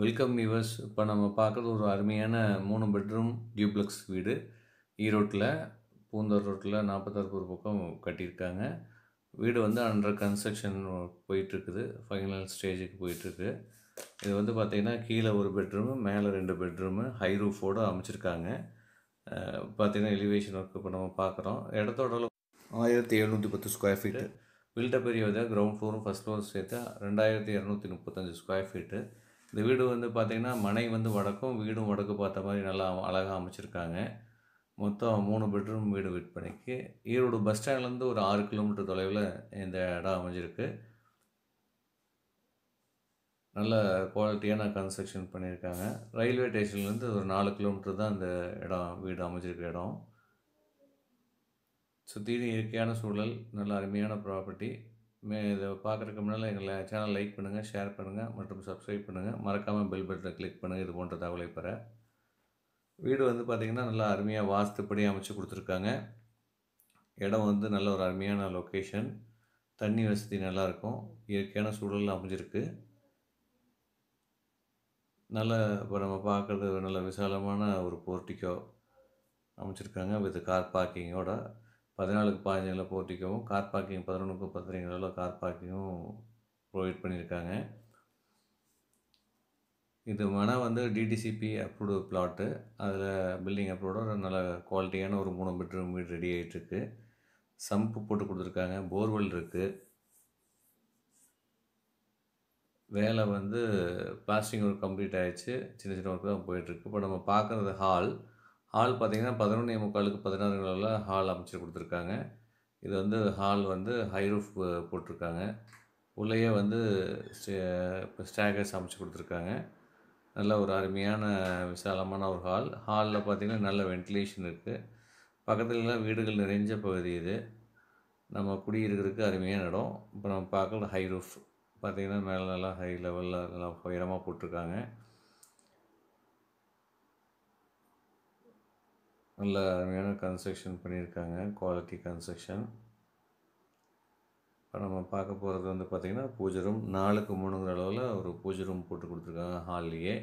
welcome viewers இப்போ நம்ம பார்க்குறது ஒரு அருமையான மூணு பெட்ரூம் டியூப்ளெக்ஸ் வீடு ஈரோட்டில் e பூந்தோர் ரோட்டில் நாற்பத்தாறு ஒரு பக்கம் கட்டியிருக்காங்க வீடு வந்து அண்டர் கன்ஸ்ட்ரக்ஷன் போயிட்டுருக்குது ஃபைனல் ஸ்டேஜுக்கு போயிட்டுருக்கு இது வந்து பார்த்திங்கன்னா கீழே ஒரு பெட்ரூமு மேலே ரெண்டு பெட்ரூமு ஹை ரூஃபோடு அமைச்சிருக்காங்க பார்த்திங்கன்னா எலிவேஷன் ஒர்க் இப்போ நம்ம பார்க்குறோம் இடத்தோட ஆயிரத்தி எழுநூற்றி பத்து ஸ்கொயர் ஃபீட்டு வில்ட பெரிய கிரவுண்ட் ஃப்ளோரும் ஃபஸ்ட் ஃப்ளோரும் சேர்த்து ரெண்டாயிரத்தி இரநூத்தி முப்பத்தஞ்சு ஸ்கொயர் ஃபீட்டு இந்த வீடு வந்து பார்த்திங்கன்னா மனை வந்து வடக்கும் வீடும் வடக்கு பார்த்த மாதிரி நல்லா அழகாக அமைச்சிருக்காங்க மொத்தம் மூணு பெட்ரூம் வீடு விற்பனைக்கு ஈரோடு பஸ் ஸ்டாண்ட்லேருந்து ஒரு ஆறு கிலோமீட்டர் தொலைவில் இந்த இடம் அமைஞ்சிருக்கு நல்ல குவாலிட்டியான கன்ஸ்ட்ரக்ஷன் பண்ணியிருக்காங்க ரயில்வே ஸ்டேஷன்லேருந்து ஒரு நாலு கிலோமீட்டர் தான் இந்த இடம் வீடு அமைஞ்சிருக்க இடம் சுற்றிலும் இயற்கையான சூழல் நல்ல அருமையான ப்ராப்பர்ட்டி மே இதை பார்க்குறதுக்கு முன்னால் எங்களை சேனல் லைக் பண்ணுங்கள் ஷேர் பண்ணுங்கள் மற்றும் சப்ஸ்கிரைப் பண்ணுங்கள் மறக்காமல் பெல் பட்டனை கிளிக் பண்ணுங்கள் இது போன்ற தகவலை பெற வீடு வந்து பார்த்திங்கன்னா நல்லா அருமையாக வாஸ்துப்படி அமைச்சு கொடுத்துருக்காங்க இடம் வந்து நல்ல ஒரு அருமையான லொக்கேஷன் தண்ணி வசதி நல்லாயிருக்கும் இயற்கையான சூழல் அமைஞ்சிருக்கு நல்ல இப்போ நம்ம பார்க்குறது நல்ல விசாலமான ஒரு போர்ட்டிக்கோ அமைச்சிருக்காங்க வித் கார் பார்க்கிங்கோட பதினாலுக்கு பதினஞ்சில் போட்டிக்கவும் கார் பார்க்கிங் பதினொன்றுக்கு பதினஞ்சில் கார் பார்க்கிங்கும் ப்ரொவைட் பண்ணியிருக்காங்க இது மனம் வந்து டிடிசிபி அப்ரூவ்டு பிளாட்டு அதில் பில்டிங் அப்ரூவோட நல்ல குவாலிட்டியான ஒரு மூணு பெட்ரூம் வீடு ரெடி ஆகிட்டுருக்கு சம்பு போட்டு கொடுத்துருக்காங்க போர்வெல் இருக்குது வேலை வந்து பிளாஸ்டிங் ஒர்க் கம்ப்ளீட் ஆகிடுச்சு சின்ன சின்ன ஒர்க் தான் போயிட்டுருக்கு இப்போ நம்ம பார்க்குறது ஹால் ஹால் பார்த்திங்கன்னா பதினொன்று முக்காலுக்கு பதினாறு நிலையில் ஹால் அமைச்சு கொடுத்துருக்காங்க இது வந்து ஹால் வந்து ஹை ரூஃப் போட்டிருக்காங்க உள்ளேயே வந்து ஸ்டாகர்ஸ் அமைச்சு கொடுத்துருக்காங்க நல்ல ஒரு அருமையான விசாலமான ஒரு ஹால் ஹாலில் பார்த்திங்கன்னா நல்ல வென்டிலேஷன் இருக்குது பக்கத்துலலாம் வீடுகள் நிறைஞ்ச பகுதி இது நம்ம குடியிருக்கிறதுக்கு அருமையான இடம் இப்போ நம்ம பார்க்கல ஹை ரூஃப் பார்த்திங்கன்னா மேலே நல்லா ஹை லெவலில் நல்லா உயரமாக போட்டிருக்காங்க நல்ல அருமையான கன்ஸ்ட்ரக்ஷன் பண்ணியிருக்காங்க குவாலிட்டி கன்ஸ்ட்ரக்ஷன் இப்போ நம்ம பார்க்க போகிறது வந்து பார்த்திங்கன்னா பூஜை ரூம் நாளுக்கு மூணுங்கிற அளவில் ஒரு பூஜை ரூம் போட்டு கொடுத்துருக்காங்க ஹால்லையே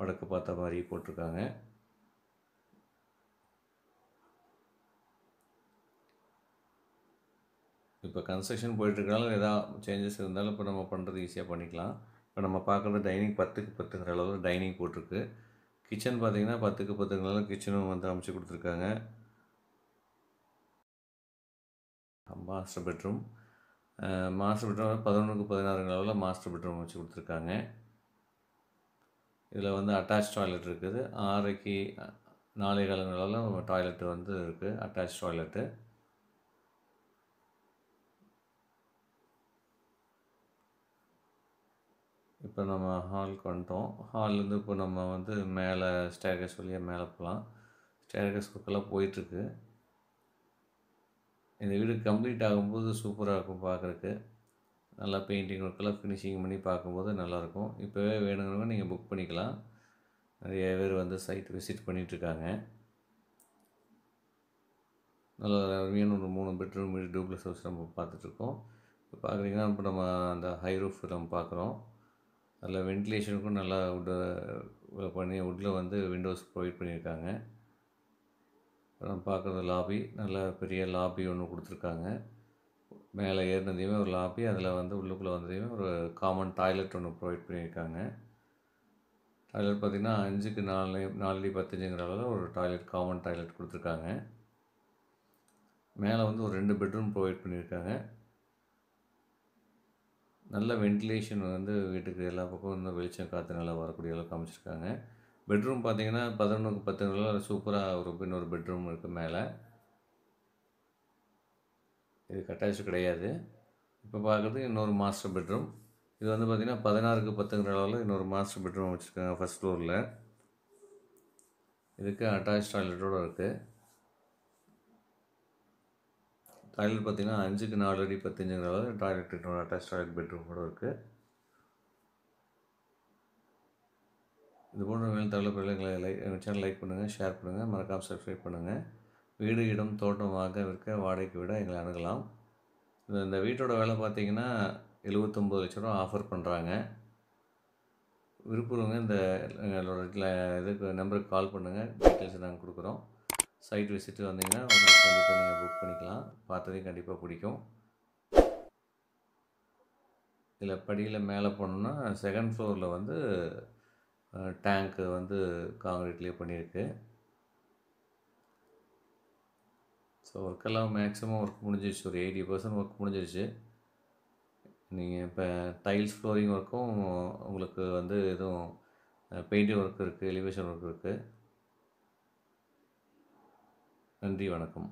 வடக்கு பார்த்த மாதிரி போட்டிருக்காங்க இப்போ கன்ஸ்ட்ரக்ஷன் போயிட்டுருக்கனால எதாவது சேஞ்சஸ் இருந்தாலும் இப்போ நம்ம பண்ணுறது ஈஸியாக பண்ணிக்கலாம் இப்போ நம்ம பார்க்குறது டைனிங் பத்துக்கு பத்துங்கிற அளவில் டைனிங் போட்டிருக்கு கிச்சன் பார்த்திங்கன்னா பத்துக்கு பத்து நல்ல கிச்சனும் வந்து அமைச்சு கொடுத்துருக்காங்க மாஸ்டர் பெட்ரூம் மாஸ்டர் பெட்ரூம் பதினொன்றுக்கு பதினாறு அளவில் மாஸ்டர் பெட்ரூம் அமைச்சு கொடுத்துருக்காங்க இதில் வந்து அட்டாச் டாய்லெட் இருக்குது ஆறைக்கு நாளை காலங்களில் டாய்லெட்டு வந்து இருக்குது அட்டாச் டாய்லெட்டு இப்போ நம்ம ஹாலுக்கு வந்துட்டோம் ஹால்லேருந்து இப்போ நம்ம வந்து மேலே ஸ்டேகஸ் வழியாக மேலே போகலாம் ஸ்டேகஸ் பக்கெல்லாம் போயிட்டுருக்கு இந்த வீடு கம்ப்ளீட் ஆகும்போது சூப்பராக இருக்கும் பார்க்குறக்கு நல்லா பெயிண்டிங் ஒர்க்கெல்லாம் ஃபினிஷிங் பண்ணி பார்க்கும்போது நல்லாயிருக்கும் இப்போவே வேணுங்கிறவங்க நீங்கள் புக் பண்ணிக்கலாம் நிறைய பேர் வந்து சைட் விசிட் பண்ணிகிட்ருக்காங்க நல்லா அருமையான ஒரு மூணு பெட்ரூம் வீடு டூப்ளஸ் ஹவுஸ் நம்ம பார்த்துட்ருக்கோம் இப்போ பார்க்குறீங்கன்னா இப்போ நம்ம அந்த ஹை ரூஃப் நம்ம பார்க்குறோம் அதில் வென்டிலேஷனுக்கும் நல்லா உட் பண்ணி உட்டில் வந்து விண்டோஸ் ப்ரொவைட் பண்ணியிருக்காங்க அப்புறம் பார்க்குறது லாபி நல்ல பெரிய லாபி ஒன்று கொடுத்துருக்காங்க மேலே ஏறினதையுமே ஒரு லாபி அதில் வந்து உள்ளுக்குள்ளே வந்ததையுமே ஒரு காமன் டாய்லெட் ஒன்று ப்ரொவைட் பண்ணியிருக்காங்க டாய்லெட் பார்த்திங்கன்னா அஞ்சுக்கு நாலு நாலு பத்தஞ்சுங்கிற அளவில் ஒரு டாய்லெட் காமன் டாய்லெட் கொடுத்துருக்காங்க மேலே வந்து ஒரு ரெண்டு பெட்ரூம் ப்ரொவைட் பண்ணியிருக்காங்க நல்ல வென்டிலேஷன் வந்து வீட்டுக்கு எல்லா பக்கம் வந்து வெளிச்சம் காற்று நல்லா வரக்கூடிய அளவுக்கு அமைச்சிருக்காங்க பெட்ரூம் பார்த்தீங்கன்னா பதினொன்றுக்கு பத்து நல்லா சூப்பராக ஒரு இன்னொரு பெட்ரூம் இருக்குது மேலே இது அட்டாச் கிடையாது இப்போ பார்க்குறது இன்னொரு மாஸ்டர் பெட்ரூம் இது வந்து பார்த்திங்கன்னா பதினாறுக்கு பத்து அளவில் இன்னொரு மாஸ்டர் பெட்ரூம் வச்சுருக்காங்க ஃபஸ்ட் ஃப்ளோரில் இதுக்கு அட்டாச் டாய்லெட்டோடு இருக்குது டாய்லெட் பார்த்திங்கன்னா அஞ்சுக்கு நாலு அடி பத்தஞ்சுங்கிற அளவு டாய்லெட் இருக்கணும் அட்டாச் டாய்லெட் பெட்ரூம் கூட இருக்குது இது போன்ற வேலை தகவல் பிள்ளைங்களை லைக் எங்கள் சேனல் லைக் பண்ணுங்கள் ஷேர் பண்ணுங்கள் மறக்காமல் சப்ஸ்கிரைப் பண்ணுங்கள் வீடு இடம் தோட்டம் வாங்க விற்க வாடகைக்கு விட எங்களை அணுகலாம் இந்த வீட்டோட வேலை பார்த்திங்கன்னா எழுபத்தொம்போது லட்ச ரூபா ஆஃபர் பண்ணுறாங்க விருப்பங்க இந்த எங்களோட இதுக்கு நம்பருக்கு கால் பண்ணுங்கள் டீட்டெயில்ஸ் நாங்கள் கொடுக்குறோம் சைட் விசிட் வந்தீங்கன்னா உங்களுக்கு கண்டிப்பாக நீங்கள் புக் பண்ணிக்கலாம் பார்த்ததே கண்டிப்பாக பிடிக்கும் இதில் படியில் மேலே போனோம்னா செகண்ட் ஃப்ளோரில் வந்து டேங்க்கு வந்து காங்கிரீட்லேயே பண்ணியிருக்கு ஸோ ஒர்க்கெல்லாம் மேக்ஸிமம் ஒர்க் முடிஞ்சிருச்சு ஒரு எயிட்டி பர்சன்ட் ஒர்க் முடிஞ்சிருச்சு நீங்கள் இப்போ டைல்ஸ் ஃப்ளோரிங் ஒர்க்கும் உங்களுக்கு வந்து எதுவும் பெயிண்டிங் ஒர்க் இருக்குது எலிவேஷன் ஒர்க் இருக்குது நன்றி வணக்கம்